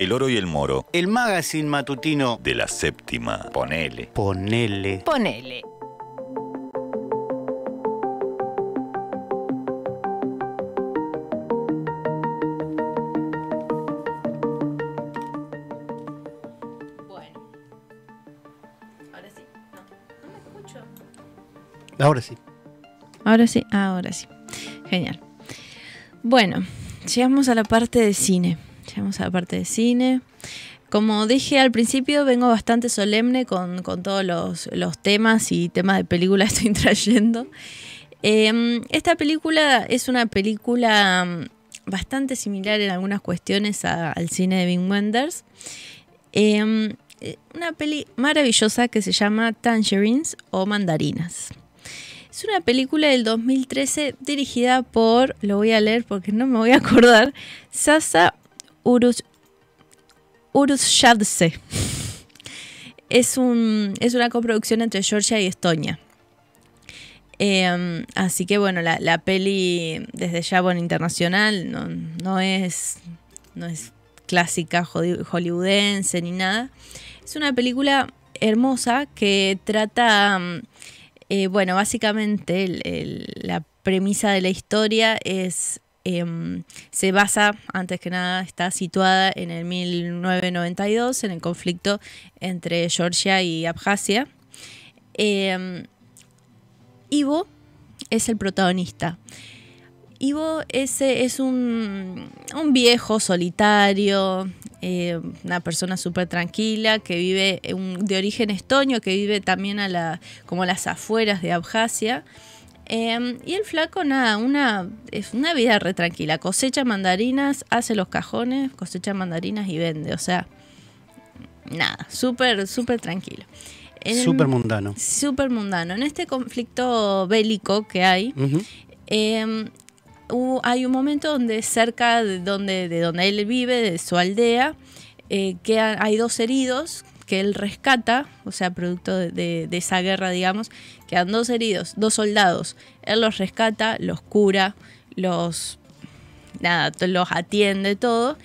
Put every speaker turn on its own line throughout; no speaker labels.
El Oro y el Moro. El magazine matutino de la séptima. Ponele. Ponele. Ponele. Bueno. Ahora sí. No, no me escucho. Ahora sí.
Ahora sí, ahora sí. Genial. Bueno, llegamos a la parte de cine. Llegamos a la parte de cine. Como dije al principio, vengo bastante solemne con, todos los, temas y temas de película que estoy trayendo. Em, esta película es una película mm, bastante similar en algunas cuestiones al cine de Bing Wenders. Em, eh, una peli maravillosa que se llama Tangerines o Mandarinas. Es una película del 2013 dirigida por, lo voy a leer porque no me voy a acordar, Sasa Urus, Urushadze. Es, un, es una coproducción entre Georgia y Estonia. Em, así que bueno, la, peli desde ya, internacional, no, es, no es clásica hollywoodense ni nada. Es una película hermosa que trata, eh, bueno, básicamente la premisa de la historia es Em, se basa, antes que nada, está situada en el 1992, en el conflicto entre Georgia y Abjasia. Em, Ivo es el protagonista. Ivo es, un, viejo solitario, eh, una persona súper tranquila que vive de origen estonio, que vive también a como a las afueras de Abjasia. Em, y el flaco, nada, una, es una vida re tranquila. Cosecha mandarinas, hace los cajones, cosecha mandarinas y vende. O sea, nada, súper, súper tranquilo. Em, súper mundano. Súper mundano. En este conflicto bélico que hay, em, hay un momento donde cerca de donde, de donde él vive, de su aldea, eh, que hay dos heridos que él rescata, o sea, producto de, esa guerra, digamos, quedan dos heridos, dos soldados. Él los rescata, los cura, los. Nada, los atiende, todo.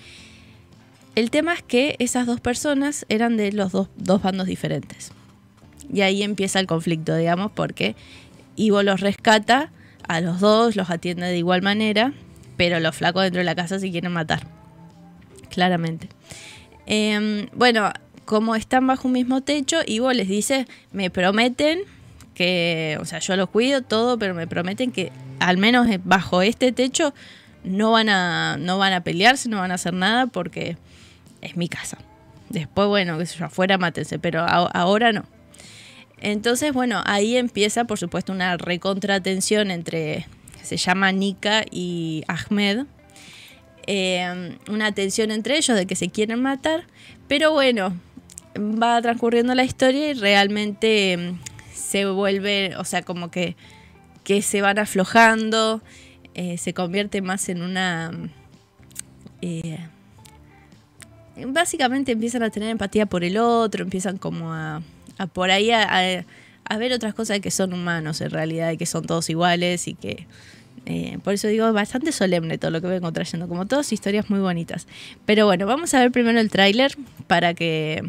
El tema es que esas dos personas eran de los dos, bandos diferentes. Y ahí empieza el conflicto, digamos, porque Ivo los rescata a los dos, los atiende de igual manera, pero los flacos dentro de la casa se quieren matar. Claramente. Em, bueno, como están bajo un mismo techo y vos les dice... me prometen que, o sea, yo los cuido todo, pero me prometen que al menos bajo este techo no van a, no van a pelearse, no van a hacer nada porque es mi casa. Después, bueno, que sé yo, afuera mátense, pero ahora no. Entonces, bueno, ahí empieza, por supuesto, una recontratensión entre, se llama Nika y Ahmed, eh, una tensión entre ellos de que se quieren matar, pero bueno, va transcurriendo la historia y realmente mm, se vuelve, o sea, como que, que se van aflojando, eh, se convierte más en una... Mm, eh, básicamente empiezan a tener empatía por el otro, empiezan como a, por ahí a, ver otras cosas que son humanos en realidad y que son todos iguales y que... Eh, por eso digo, bastante solemne todo lo que vengo trayendo, como todas historias muy bonitas. Pero bueno, vamos a ver primero el tráiler para que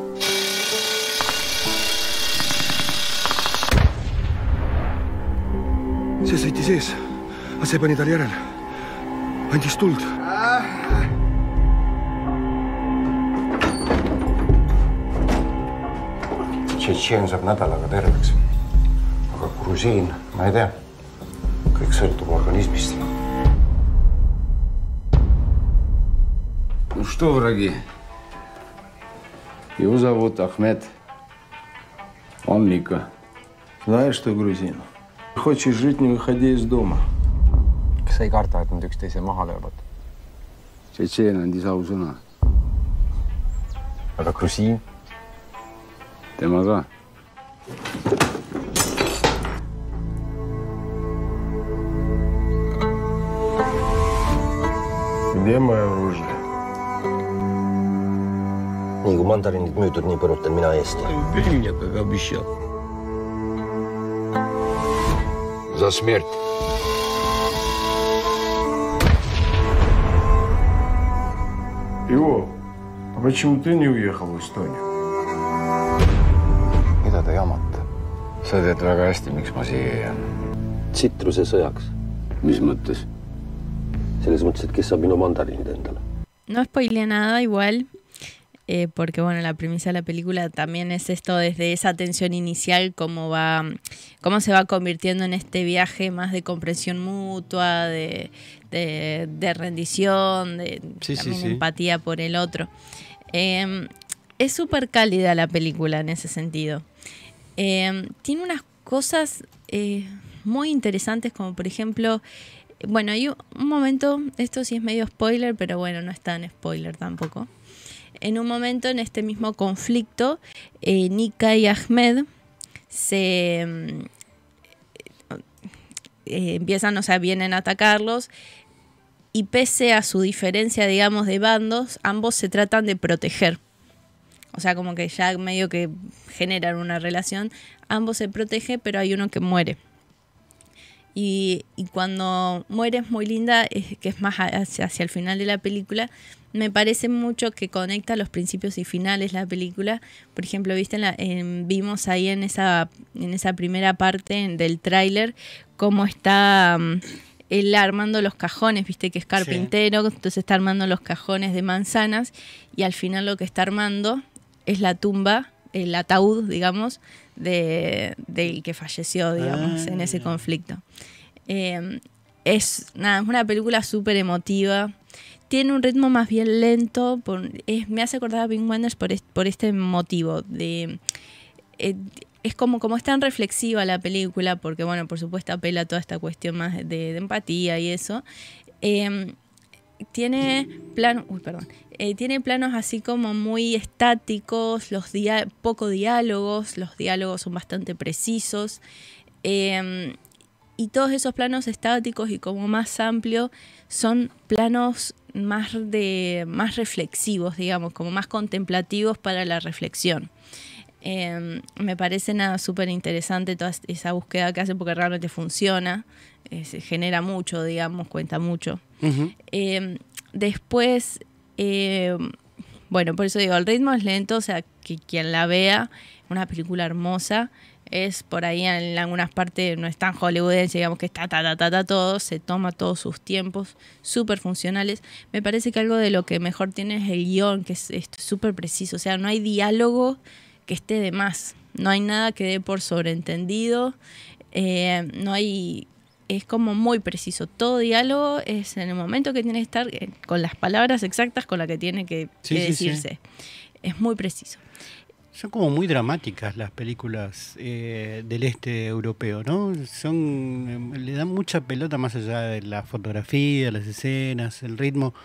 see sõitis ees, aga see pani talle järele, andis tuld. Tšetšeen saab nädalaga terveks, aga grusiin, ma ei tea, kõik sõltub organismist. Ну что, враги, его зовут Ахмед, он Мика. Знаешь что, грузин, Хочешь жить, не выходи из дома. kas sa ei karda, et nad üksteise maha löövad? Tšetšeen andis ausõna. aga grusiin? tema ka. Где мое оружие? nii kui mandariinid müüdud, nii põrutan mina eest. tee, mida ta ka abistab. за смерть. Ио, а почему ты не уехал в Эстонию? mida te jamate? sa tead väga hästi, miks ma siia jään. tsitruse sõjaks, mis mõttes? selles mõttes, et kes saab minu mandariinid endale.
noh, põline igual Eh, porque bueno, la premisa de la película también es esto, desde esa tensión inicial, cómo, va, cómo se va convirtiendo en este viaje más de comprensión mutua, de, rendición, de empatía por el otro. Em, es súper cálida la película en ese sentido. Em, tiene unas cosas eh, muy interesantes, como por ejemplo... Bueno, hay un momento, esto sí es medio spoiler, pero bueno, no es tan spoiler tampoco en un momento en este mismo conflicto, eh, Nika y Ahmed se mm, eh, empiezan, o sea, vienen a atacarlos y pese a su diferencia, digamos, de bandos, ambos se tratan de proteger. O sea, como que ya medio que generan una relación, ambos se protegen, pero hay uno que muere. Y, cuando muere es muy linda, que es más hacia, hacia el final de la película, me parece mucho que conecta los principios y finales la película. Por ejemplo, viste vimos ahí en esa, en esa primera parte del tráiler cómo está mm, él armando los cajones, viste que es carpintero, entonces está armando los cajones de manzanas y al final lo que está armando es la tumba, el ataúd, digamos, de, del que falleció, digamos, en ese ah. conflicto. Em, es, nada, es una película súper emotiva tiene un ritmo más bien lento, me hace acordar a Pink Wonders por, por este motivo eh, es como, como es tan reflexiva la película, porque bueno, por supuesto apela a toda esta cuestión más de, empatía y eso. Em, tiene planos, perdón, eh, tiene planos así como muy estáticos, los poco diálogos, los diálogos son bastante precisos. Em, y todos esos planos estáticos y como más amplio son planos más de más reflexivos, digamos, como más contemplativos para la reflexión. Em, me parece nada súper interesante toda esa búsqueda que hace porque realmente funciona, eh, se genera mucho, digamos, cuenta mucho. Em, después, em, bueno, por eso digo, el ritmo es lento, o sea, que quien la vea, una película hermosa, es por ahí en algunas partes, no es tan hollywoodense, digamos que está ta ta ta ta todo, se toma todos sus tiempos, súper funcionales. Me parece que algo de lo que mejor tiene es el guión, que es súper preciso, o sea, no hay diálogo que esté de más, no hay nada que dé por sobreentendido, eh, no hay... Es como muy preciso. Todo diálogo es en el momento que tiene que estar, eh, con las palabras exactas con las que tiene que, decirse. Es muy preciso.
Son como muy dramáticas las películas eh, del este europeo, ¿no? Son, eh, le dan mucha pelota más allá de la fotografía, las escenas, el ritmo,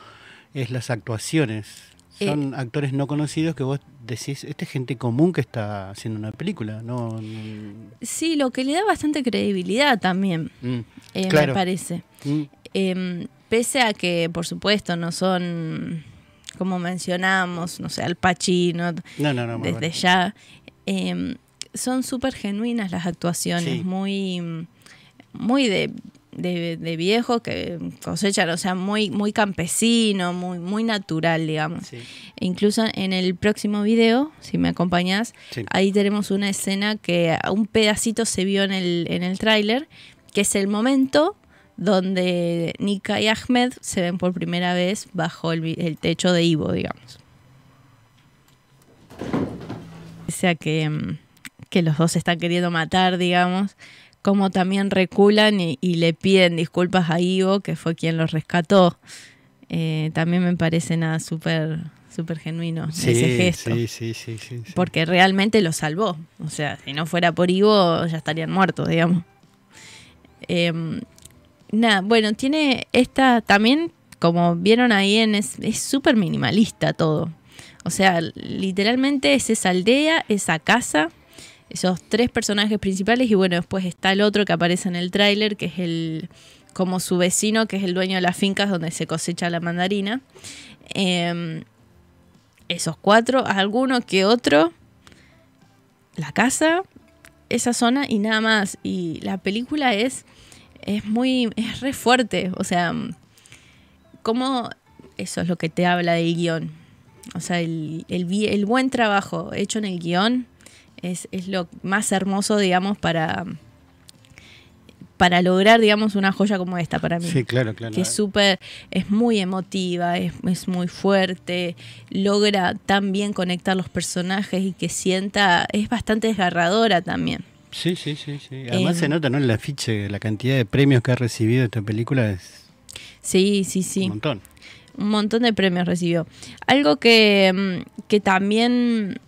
es las actuaciones. Son actores no conocidos que vos decís, esta es gente común que está haciendo una película, ¿no?
Sí, lo que le da bastante credibilidad también,
mm. eh, me parece. Mm.
Em, pese a que, por supuesto, no son como mencionamos, no sé, Al pachino, desde ya. Em, son súper genuinas las actuaciones, muy, muy de, de, viejo que cosechan, o sea, muy, muy campesino, muy, muy natural, digamos. E incluso en el próximo video, si me acompañas, ahí tenemos una escena que un pedacito se vio en el, en el tráiler, que es el momento donde Nika y Ahmed se ven por primera vez bajo el, techo de Ivo, digamos. O sea mm, que, los dos se están queriendo matar, digamos, como también reculan y, le piden disculpas a Ivo, que fue quien los rescató. Eh, también me parece nada súper genuino ese gesto. sí, sí, Porque realmente los salvó. O sea, si no fuera por Ivo, ya estarían muertos, digamos. Eh, bueno, tiene esta también, como vieron ahí, en, es súper minimalista todo. O sea, literalmente es esa aldea, esa casa, esos tres personajes principales y bueno, después está el otro que aparece en el tráiler, que es el como su vecino, que es el dueño de las fincas donde se cosecha la mandarina. Em, esos cuatro, alguno que otro, la casa, esa zona y nada más. Y la película es es muy, es re fuerte, o sea, como eso es lo que te habla del guión, o sea, el, buen trabajo hecho en el guión es, es, lo más hermoso, digamos, para, para lograr, digamos, una joya como esta para mí. Sí, claro, claro. Que es es muy emotiva, es, es, muy fuerte, logra también conectar los personajes y que sienta, es bastante desgarradora también.
Sí, sí, sí. sí. Em, Además se nota ¿no? en el afiche la cantidad de premios que ha recibido esta película. Es
sí, sí, sí. Un montón. Un montón de premios recibió. Algo que, mm, también,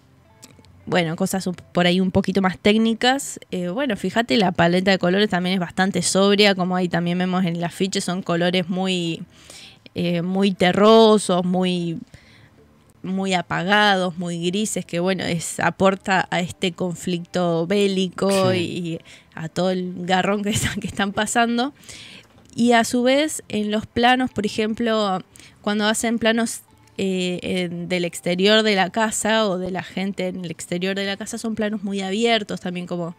bueno, cosas por ahí un poquito más técnicas. Eh, bueno, fíjate, la paleta de colores también es bastante sobria, como ahí también vemos en el afiche, son colores muy, eh, muy terrosos, muy muy apagados, muy grises, que bueno, es, aporta a este conflicto bélico y a todo el garrón que, están pasando. Y a su vez, en los planos, por ejemplo, cuando hacen planos eh, del exterior de la casa o de la gente en el exterior de la casa son planos muy abiertos también como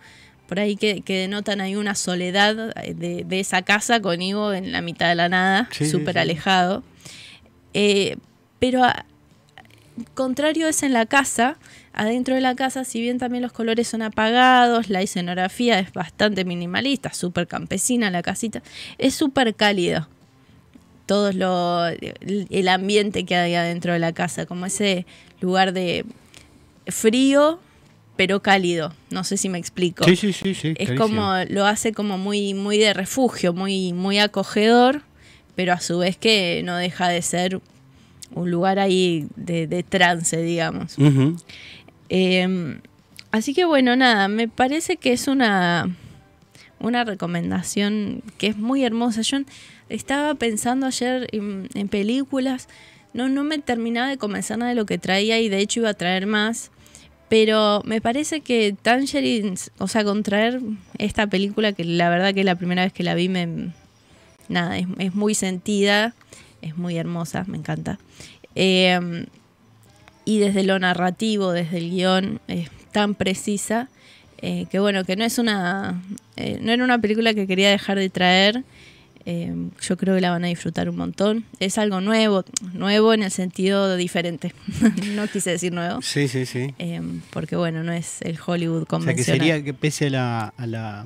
por ahí que, denotan ahí una soledad eh, de, esa casa con Ivo en la mitad de la nada, súper alejado. Eh, pero a, contrario es en la casa. Adentro de la casa, si bien también los colores son apagados, la escenografía es bastante minimalista, súper campesina la casita, es súper cálido. Todo lo, el ambiente que hay adentro de la casa, como ese lugar de frío, pero cálido. No sé si me explico. Sí, sí, sí, sí. Es como lo hace como muy, muy de refugio, muy, muy acogedor, pero a su vez que no deja de ser un lugar ahí de, trance, digamos. Em, así que bueno, nada, me parece que es una, una recomendación que es muy hermosa. Yo estaba pensando ayer en, películas, no, no me terminaba de convencer nada de lo que traía y de hecho iba a traer más. Pero me parece que Tangerines, o sea, contraer esta película, que la verdad que es la primera vez que la vi me... Nada, es, es muy sentida es muy hermosa, me encanta. Em, y desde lo narrativo, desde el guión, es tan precisa eh, que bueno, que no es una. Eh, no era una película que quería dejar de traer. Em, yo creo que la van a disfrutar un montón. Es algo nuevo, nuevo en el sentido diferente. no quise decir nuevo. Sí, sí, sí. Em, porque bueno, no es el Hollywood convencional. O sea, que sería
que pese a la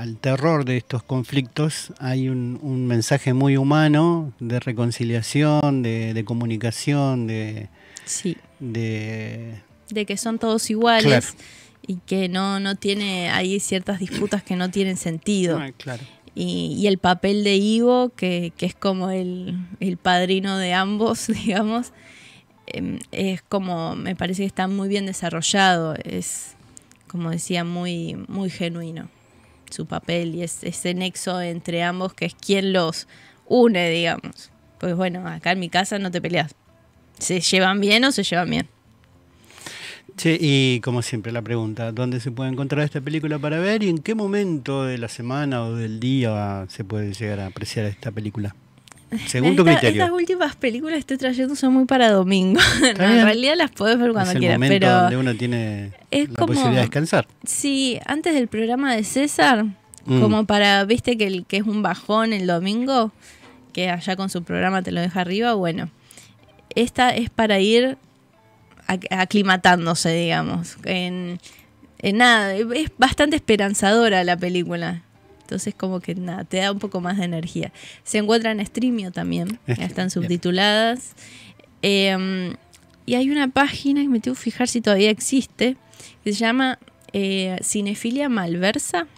al terror de estos conflictos hay un, mensaje muy humano de reconciliación, de, comunicación, de, sí. de...
que son todos iguales y que no, no tiene, hay ciertas disputas que no tienen sentido. Ah, y, el papel de Ivo, que, es como el, el, padrino de ambos, digamos, em, es como, me parece que está muy bien desarrollado, es como decía, muy, muy genuino su papel y ese nexo entre ambos que es quien los une, digamos. Pues bueno, acá en mi casa no te peleas. ¿Se llevan bien o se llevan bien?
Sí, y como siempre la pregunta, ¿dónde se puede encontrar esta película para ver y en qué momento de la semana o del día se puede llegar a apreciar esta película? segundo criterio. Estas
últimas películas que estoy trayendo son muy para domingo. en realidad las puedes ver cuando el quieras. Momento pero donde
uno tiene es la como, posibilidad de descansar.
Sí, antes del programa de César, mm. como para, viste que, que es un bajón el domingo, que allá con su programa te lo deja arriba, bueno. Esta es para ir aclimatándose, digamos. en nada, es bastante esperanzadora la película. Entonces como que nada, te da un poco más de energía. Se encuentra en Streamio también, ya están subtituladas. Em, y hay una página que me tengo que fijar si todavía existe, que se llama eh, Cinefilia Malversa.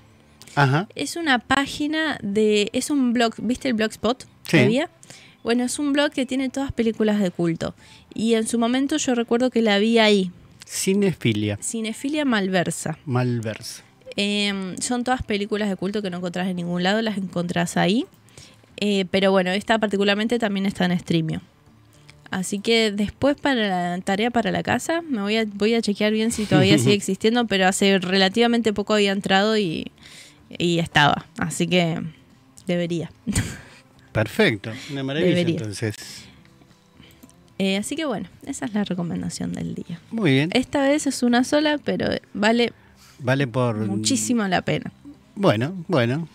Ajá. Es una página de. Es un blog. ¿Viste el blogspot? Sí. Bueno, es un blog que tiene todas películas de culto. Y en su momento yo recuerdo que la vi ahí. Cinefilia. Cinefilia malversa.
Malversa.
Em, son todas películas de culto que no encontrás en ningún lado, las encontrás ahí. Eh, pero bueno, esta particularmente también está en streaming. Así que después para la tarea para la casa, me voy a, voy a chequear bien si todavía sigue existiendo, pero hace relativamente poco había entrado y, estaba. Así que debería.
Perfecto, una maravilla entonces.
Eh, así que bueno, esa es la recomendación del día. Muy bien. Esta vez es una sola, pero vale
Vale por. Muchísimo la pena. Bueno, bueno.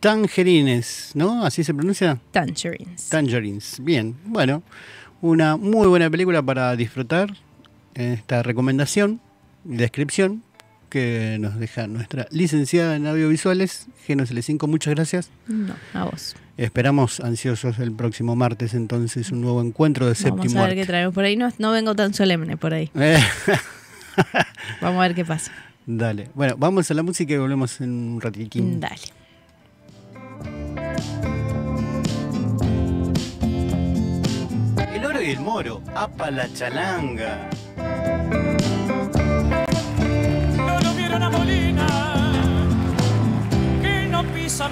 Tangerines, ¿no? ¿Así se pronuncia? Tangerines. Tangerines, bien. Bueno, una muy buena película para disfrutar. Esta recomendación y descripción que nos deja nuestra licenciada en audiovisuales, Genos L5. Muchas gracias. No, a vos. Esperamos ansiosos el próximo martes entonces un nuevo encuentro de séptimo Vamos a ver qué
traemos por ahí. No, vengo tan solemne por ahí. Eh. Vamos a ver qué pasa.
Dale. Bueno, vamos a la música y volvemos en un ratitín. Dale. El oro y el moro, apa la chalanga. No lo a Molina, que no pisa